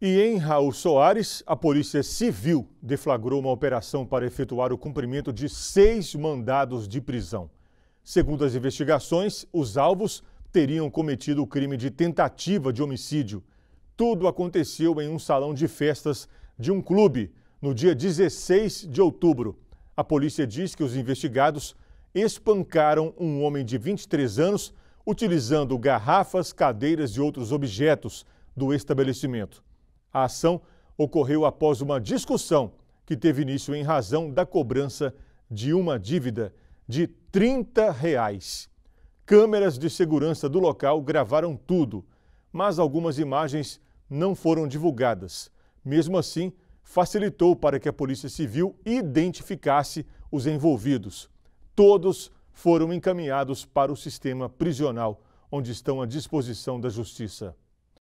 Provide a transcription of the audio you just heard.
E em Raul Soares, a Polícia Civil deflagrou uma operação para efetuar o cumprimento de seis mandados de prisão. Segundo as investigações, os alvos teriam cometido o crime de tentativa de homicídio. Tudo aconteceu em um salão de festas de um clube no dia 16 de outubro. A polícia diz que os investigados espancaram um homem de 23 anos utilizando garrafas, cadeiras e outros objetos do estabelecimento. A ação ocorreu após uma discussão que teve início em razão da cobrança de uma dívida de 30 reais. Câmeras de segurança do local gravaram tudo, mas algumas imagens não foram divulgadas. Mesmo assim, facilitou para que a Polícia Civil identificasse os envolvidos. Todos foram encaminhados para o sistema prisional, onde estão à disposição da Justiça.